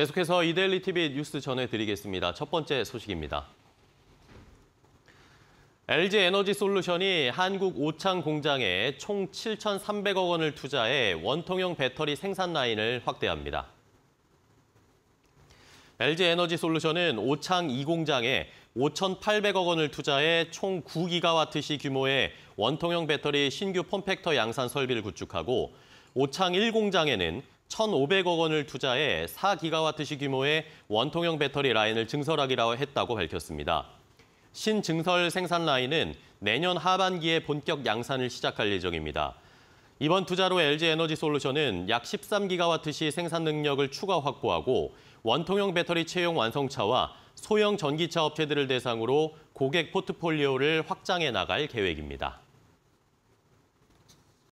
계속해서 이데일리 TV 뉴스 전해드리겠습니다. 첫 번째 소식입니다. LG 에너지 솔루션이 한국 오창 공장에 총 7,300억 원을 투자해 원통형 배터리 생산 라인을 확대합니다. LG 에너지 솔루션은 오창 2공장에 5,800억 원을 투자해 총 9기가와트시 규모의 원통형 배터리 신규 폼팩터 양산 설비를 구축하고 오창 1공장에는 1,500억 원을 투자해 4기가와트시 규모의 원통형 배터리 라인을 증설하기로 했다고 밝혔습니다. 신증설 생산 라인은 내년 하반기에 본격 양산을 시작할 예정입니다. 이번 투자로 LG 에너지 솔루션은 약 13기가와트시 생산 능력을 추가 확보하고 원통형 배터리 채용 완성차와 소형 전기차 업체들을 대상으로 고객 포트폴리오를 확장해 나갈 계획입니다.